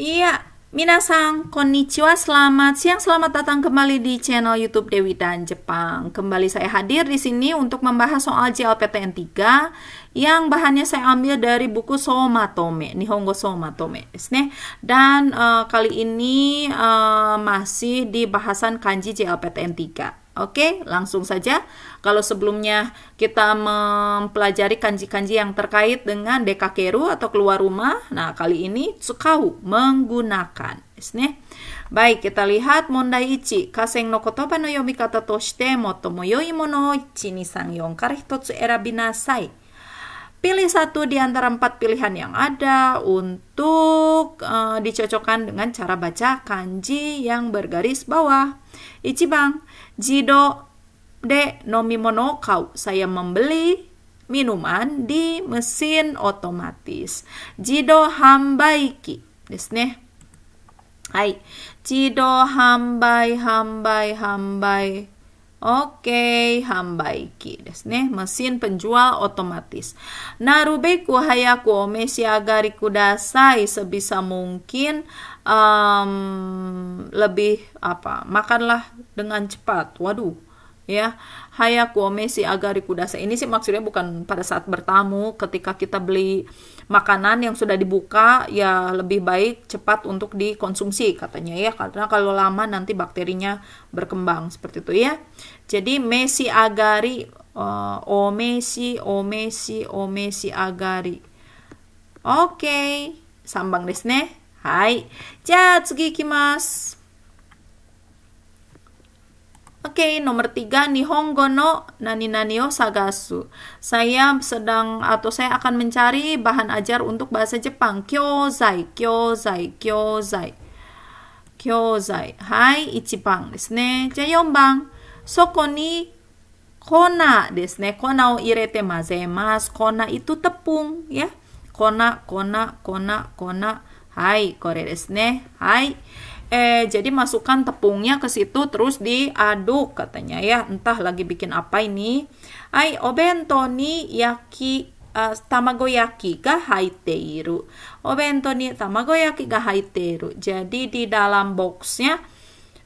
Iya, Minasang, konnichiwa, selamat siang, selamat datang kembali di channel YouTube Dewi dan Jepang. Kembali saya hadir di sini untuk membahas soal JLPTN 3 yang bahannya saya ambil dari buku Somatome, Nihongo Somatome. Desne. Dan uh, kali ini uh, masih di bahasan kanji JLPTN 3. Oke, langsung saja. Kalau sebelumnya kita mempelajari kanji-kanji yang terkait dengan dekakeru atau keluar rumah, nah kali ini tsukau menggunakan. Isne. Baik, kita lihat mondai ichi. Kaseng no kotoba no yomikata toshite motomo yoi mono ichi ni sang yon kara hitotsu erabinasai. Pilih satu di antara empat pilihan yang ada untuk uh, dicocokkan dengan cara baca kanji yang bergaris bawah. bang. Jido de nomi monokau. Saya membeli minuman di mesin otomatis. Jido hambaiki. desne. Hai. Jido hambai hambai hambai Oke, hambaiki desu ne. Mesin penjual otomatis. Narubeku hayaku mesi agariku kudasai sebisa mungkin um, lebih apa? Makanlah dengan cepat. Waduh. Ya, hayaku mesi agariku kudasai. Ini sih maksudnya bukan pada saat bertamu ketika kita beli makanan yang sudah dibuka ya lebih baik cepat untuk dikonsumsi katanya ya karena kalau lama nanti bakterinya berkembang seperti itu ya jadi mesi agari uh, eh, omesi oh, omesi oh, omesi oh, agari oke okay. sambang desne hai ja tsugi Oke, okay, nomor tiga, Nihongo no nani nani o sagasu. Saya sedang atau saya akan mencari bahan ajar untuk bahasa Jepang. Kyozai, kyozai, kyozai. Kyozai. Hai, ichibang desu ne. Ja, yonbang. Soko ni kona desu ne. Kona o irete mazemasu. Kona itu tepung, ya. Kona, kona, kona, kona. Hai, kore desu ne. Hai eh jadi masukkan tepungnya ke situ terus diaduk katanya ya entah lagi bikin apa ini ai obento ni yaki uh, tamagoyaki ga haiteiru obento ni yaki ga haiteiru jadi di dalam boxnya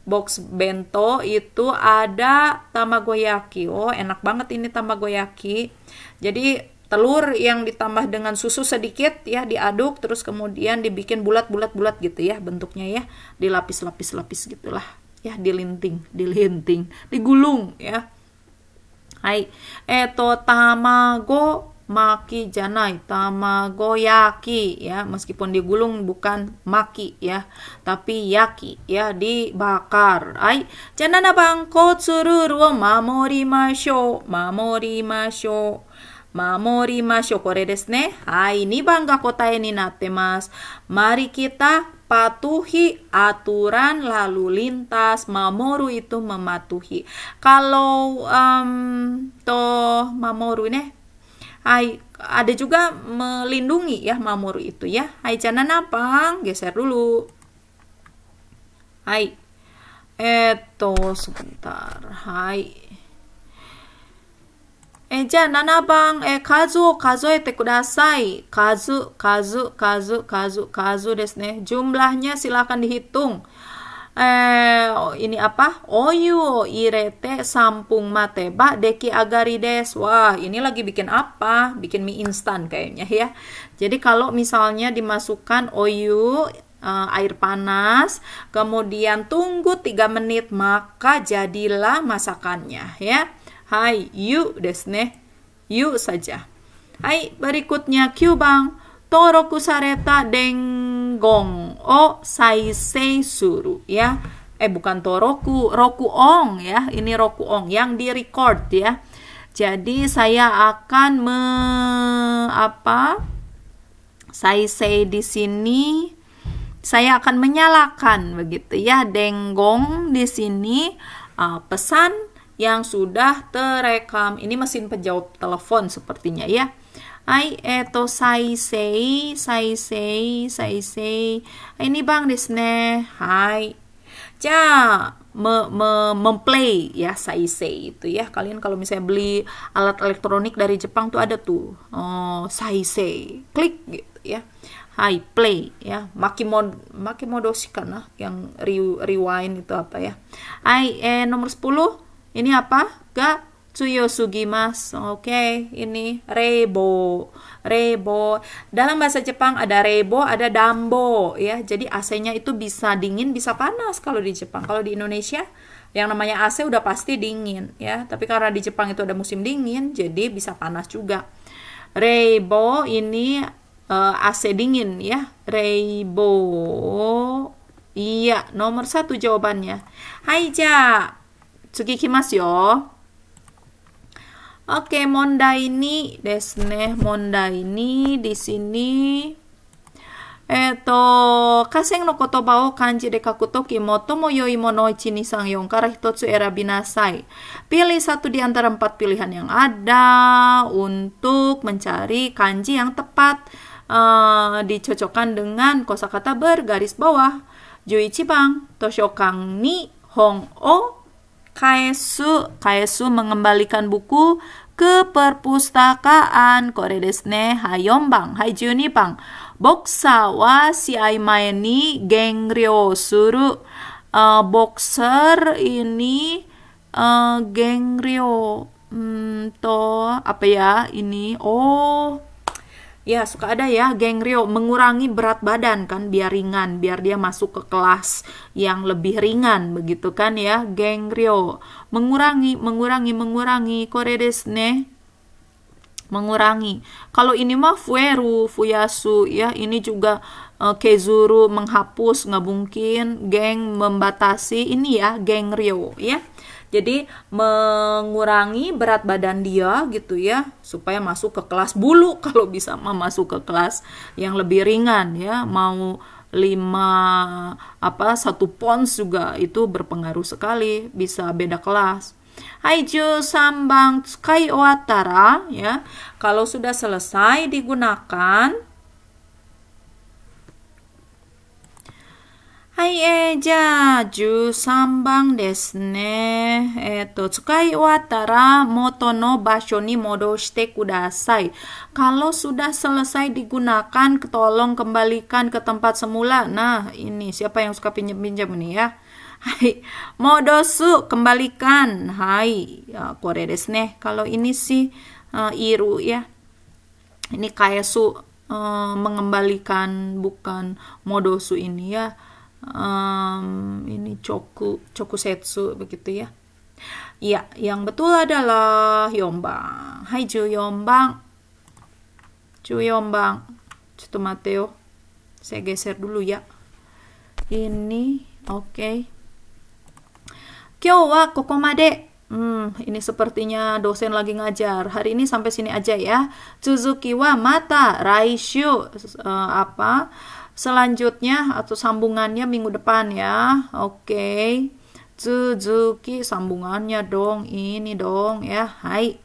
box bento itu ada tamagoyaki oh enak banget ini tamagoyaki jadi telur yang ditambah dengan susu sedikit ya diaduk terus kemudian dibikin bulat-bulat-bulat gitu ya bentuknya ya dilapis-lapis-lapis gitulah ya dilinting dilinting digulung ya hai eto tamago maki janai tamago yaki ya meskipun digulung bukan maki ya tapi yaki ya dibakar hai janana bangko tsuru mamori masho mamori masho Mamori masyo. Kore desu ne. Hai, mas. Mari kita patuhi aturan lalu lintas. Mamoru itu mematuhi. Kalau um, toh mamoru ne. Hai, ada juga melindungi ya mamoru itu ya. Hai, jangan apa? Geser dulu. Hai. Eto eh, sebentar. Hai. えじゃあ7番、え数を数えてください。数、数、数、数、数ですね。Jumlahnya silahkan dihitung. Eh, ini apa? Oyu irete sampung mateba deki agari des Wah, ini lagi bikin apa? Bikin mie instan kayaknya ya. Jadi kalau misalnya dimasukkan oyu eh, air panas, kemudian tunggu 3 menit maka jadilah masakannya ya. Hai, you you saja. Hai, berikutnya bang Toroku sareta denggong o saisei suru ya. Eh bukan toroku, roku ong ya. Ini roku ong yang di record ya. Jadi saya akan me apa? Saisei di sini saya akan menyalakan begitu ya dengong di sini uh, pesan yang sudah terekam. Ini mesin penjawab telepon sepertinya ya. Ai eto saisei, saisei, sei. Ini bang desne. Hai. Ja me, me, memplay ya saisei itu ya. Kalian kalau misalnya beli alat elektronik dari Jepang tuh ada tuh. Oh, saisei. Klik gitu ya. Hai play ya. Makimod makimodoshi lah yang re, rewind itu apa ya. Ai eh nomor 10 ini apa? Ga tsuyo sugimas. Oke, okay, ini rebo. Rebo. Dalam bahasa Jepang ada rebo, ada dambo ya. Jadi AC-nya itu bisa dingin, bisa panas kalau di Jepang. Kalau di Indonesia yang namanya AC udah pasti dingin ya. Tapi karena di Jepang itu ada musim dingin, jadi bisa panas juga. Rebo ini uh, eh, AC dingin ya. Rebo. Iya, nomor satu jawabannya. Hai, Ja. 次いきますよ。Oke, mondai ni desu ne. Mondai ni di sini. えっ、と、河川の言葉を漢字で書くとき、最も良いものを1、2、3、4から1つ選びなさい。Pilih satu di antara empat pilihan yang ada untuk mencari kanji yang tepat. Uh, eh, dicocokkan dengan kosakata bergaris bawah. Juichi bang, toshokang ni, hong o, Kaesu, Kaesu mengembalikan buku ke perpustakaan Kore desne hayombang haijunipang boksa wa si aimaeni Gengryo suru uh, eh, boxer ini uh, eh, Gengryo hmm, to apa ya ini oh ya suka ada ya geng Rio mengurangi berat badan kan biar ringan biar dia masuk ke kelas yang lebih ringan begitu kan ya geng Rio mengurangi mengurangi mengurangi Koredes ne mengurangi kalau ini mah fueru fuyasu ya ini juga uh, kezuru menghapus nggak geng membatasi ini ya geng Rio ya jadi mengurangi berat badan dia gitu ya supaya masuk ke kelas bulu kalau bisa mah masuk ke kelas yang lebih ringan ya mau lima apa satu pons juga itu berpengaruh sekali bisa beda kelas. Hai Jo sambang Skywatara ya. Kalau sudah selesai digunakan はいえーじゃあ13番ですねえっーと使い終わったら元の場所に戻してください kalau Kalau sudah selesai digunakan, tolong kembalikan ke tempat semula. Nah, ini siapa yang suka pinjam-pinjam ini ya? Hai, modosu, kembalikan. Hai, ya, kore desu ne. Kalau ini sih uh, iru ya. Ini kayak su uh, eh, mengembalikan bukan modosu ini ya um, ini coku setsu begitu ya ya yang betul adalah yombang hai ju yombang ju yombang Cito Mateo oh. saya geser dulu ya ini oke okay. kyo wa kokomade Hmm, ini sepertinya dosen lagi ngajar. Hari ini sampai sini aja ya. Suzuki wa mata raishu uh, apa? Selanjutnya atau sambungannya minggu depan ya. Oke. Okay. Suzuki sambungannya dong ini dong ya. Hai.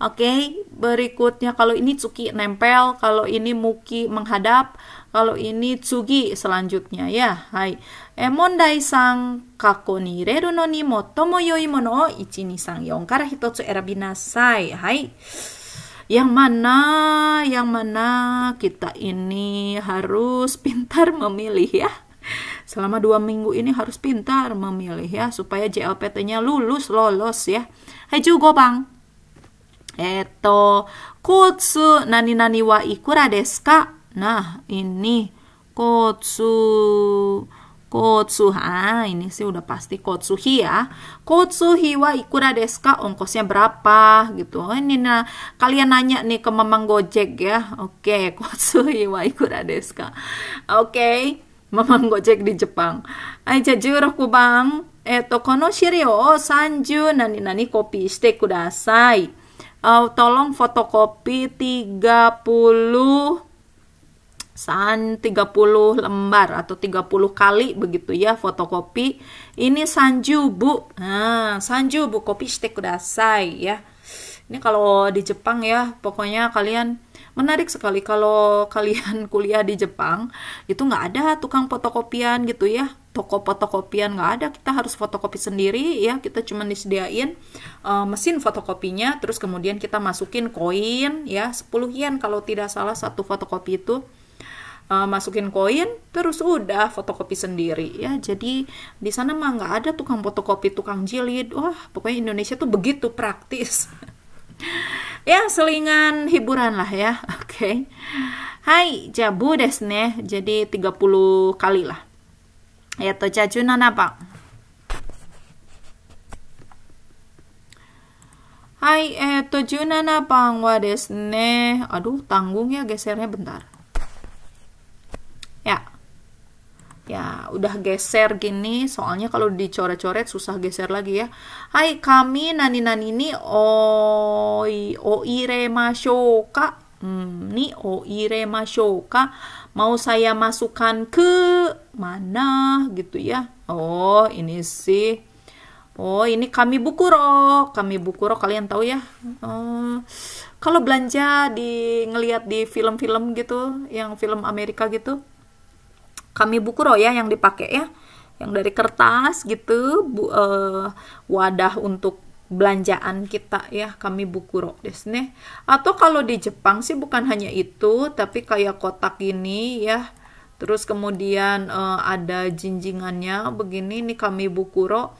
Oke, okay, berikutnya kalau ini Tsuki nempel, kalau ini Muki menghadap, kalau ini Tsugi selanjutnya ya. Hai. Emon sang kako ni reru no ni mottomo yoi mono 1 2 3 4から1 Oke yang mana yang mana kita ini harus pintar memilih ya selama dua minggu ini harus pintar memilih ya supaya JLPT-nya lulus lolos ya. Hai juga bang. Eto kotsu nani nani wa ikura desu Nah ini kutsu Kotsuha, ah, ini sih udah pasti kotsuhi ya. Kotsuhi wa ikura desu ka? Ongkosnya berapa gitu. Oh, ini nah, kalian nanya nih ke Mamang Gojek ya. Oke, okay, kotsuhi wa ikura desu ka? Oke, okay, Mamang Gojek di Jepang. Aja juroku bang. Eto eh, kono shiri o sanju nani nani kopi shite kudasai. Uh, eh, tolong fotokopi 30 san 30 lembar atau 30 kali begitu ya fotokopi ini sanju bu nah sanju bu kopi stick kudasai ya ini kalau di Jepang ya pokoknya kalian menarik sekali kalau kalian kuliah di Jepang itu nggak ada tukang fotokopian gitu ya toko fotokopian nggak ada kita harus fotokopi sendiri ya kita cuma disediain uh, mesin fotokopinya terus kemudian kita masukin koin ya 10 yen kalau tidak salah satu fotokopi itu uh, masukin koin terus udah fotokopi sendiri ya jadi di sana mah nggak ada tukang fotokopi tukang jilid wah pokoknya Indonesia tuh begitu praktis ya selingan hiburan lah ya oke okay. hai jabu desne jadi 30 kali lah ya to cacunan apa Hai, eh, tujuan apa? Wah, desne. Aduh, tanggung ya gesernya bentar ya ya udah geser gini soalnya kalau dicoret-coret susah geser lagi ya hai kami nani nani ini oi oire mashoka hmm, ni oire shoka. mau saya masukkan ke mana gitu ya oh ini sih oh ini kami bukuro kami bukuro kalian tahu ya hmm, kalau belanja di ngelihat di film-film gitu yang film Amerika gitu kami bukuro ya yang dipakai ya yang dari kertas gitu bu, uh, wadah untuk belanjaan kita ya kami buku ro desne atau kalau di Jepang sih bukan hanya itu tapi kayak kotak ini ya terus kemudian uh, ada jinjingannya begini ini kami buku bukuro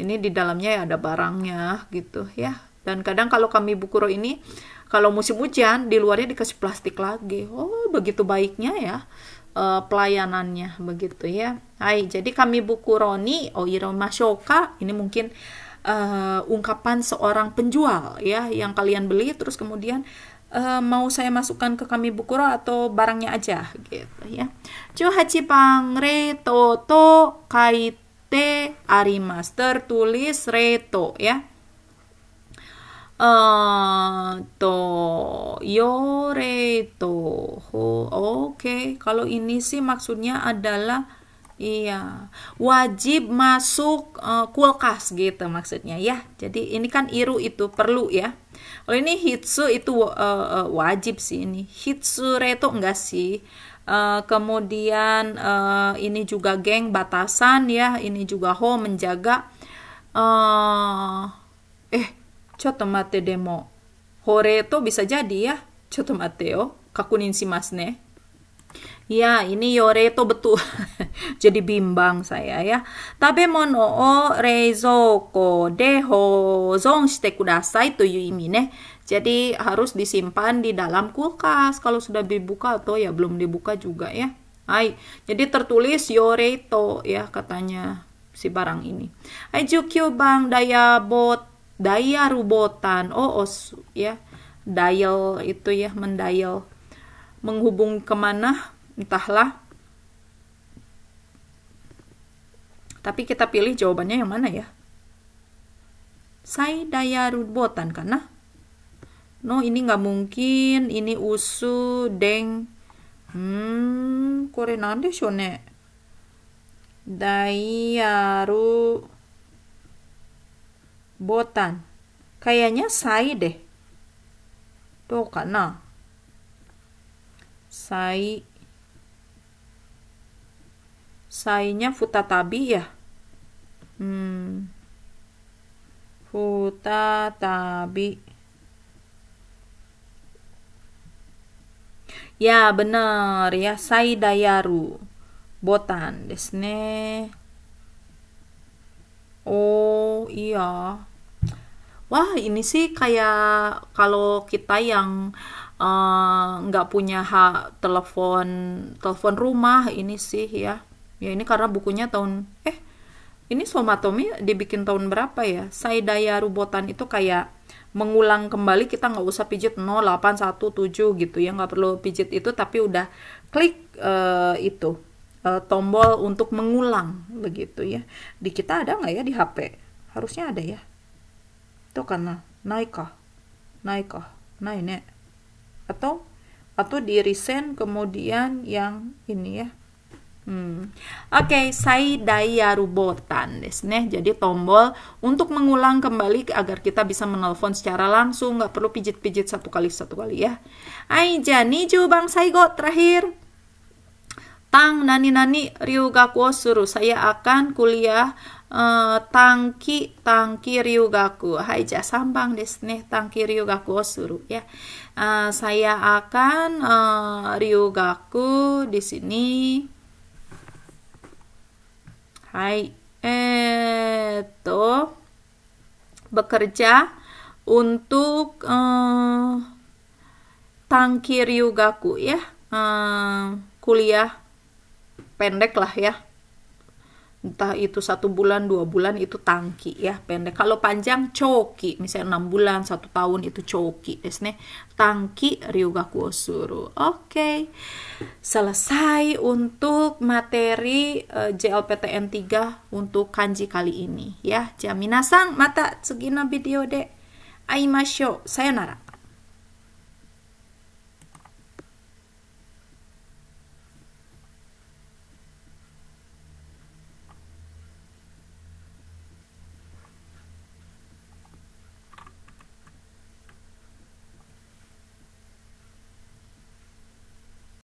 ini di dalamnya ya ada barangnya gitu ya dan kadang kalau kami buku bukuro ini kalau musim hujan di luarnya dikasih plastik lagi oh begitu baiknya ya uh, pelayanannya begitu ya. Hai, jadi kami buku Roni Oiro oh iya, Mashoka ini mungkin uh, ungkapan seorang penjual ya yang kalian beli terus kemudian uh, mau saya masukkan ke kami buku atau barangnya aja gitu ya. Cuhachi pangre toto kaite arimas tulis reto ya 어, 또, 요래, 또, 호, oke kalau ini sih maksudnya adalah iya wajib masuk uh, kulkas gitu maksudnya ya jadi ini kan iru itu perlu ya kalau ini hitsu itu uh, wajib sih ini hitsu reto enggak sih Uh, kemudian uh, ini juga geng batasan ya, ini juga ho menjaga. Uh, eh Coto mate demo, to bisa jadi ya. Coto mate yo, mas ne? si Ya, ini yoreto betul. Jadi bimbang saya ya. Tabe mono o reizoko de hozon shite kudasai to imi ne. Jadi harus disimpan di dalam kulkas. Kalau sudah dibuka atau ya belum dibuka juga ya. Hai, jadi tertulis yoreto ya katanya si barang ini. Hai jukyu bang daya bot daya rubotan oos oh, oh, ya dial itu ya mendial menghubung kemana entahlah tapi kita pilih jawabannya yang mana ya saya daya rubotan karena no ini nggak mungkin ini usu deng hmm kore nande shone daya rubotan botan. Kayaknya sai deh. Tuh karena sai sainya Tabi ya. Hmm. Tabi. Ya benar ya sai dayaru botan desne. Oh iya. Wah ini sih kayak kalau kita yang eh, nggak uh, punya hak telepon telepon rumah ini sih ya. Ya ini karena bukunya tahun eh ini somatomi dibikin tahun berapa ya? Saidaya Rubotan itu kayak mengulang kembali kita nggak usah pijit 0817 gitu ya nggak perlu pijit itu tapi udah klik uh, itu uh, tombol untuk mengulang begitu ya. Di kita ada nggak ya di HP? Harusnya ada ya. Itu karena naik kah? Naik kah? naik nek atau atau di resen kemudian yang ini ya. Hmm. Oke, okay, daya rubotan desu Jadi tombol untuk mengulang kembali agar kita bisa menelpon secara langsung, nggak perlu pijit-pijit satu kali satu kali ya. aja niju bang saigo terakhir. Tang nani nani ryugaku suru. Saya akan kuliah uh, tangki tangki ryugaku. Hai ja sambang desu ne tangki ryugaku suru ya. Uh, saya akan uh, eh, ryugaku di sini. Hai. Eto bekerja untuk uh, tangki ryugaku ya. Uh, kuliah pendek lah ya entah itu satu bulan dua bulan itu tangki ya pendek kalau panjang coki misalnya enam bulan satu tahun itu coki desne tangki ryugaku osuru oke okay. selesai untuk materi uh, eh, JLPTN 3 untuk kanji kali ini ya jaminasang mata segina video de aimasho sayonara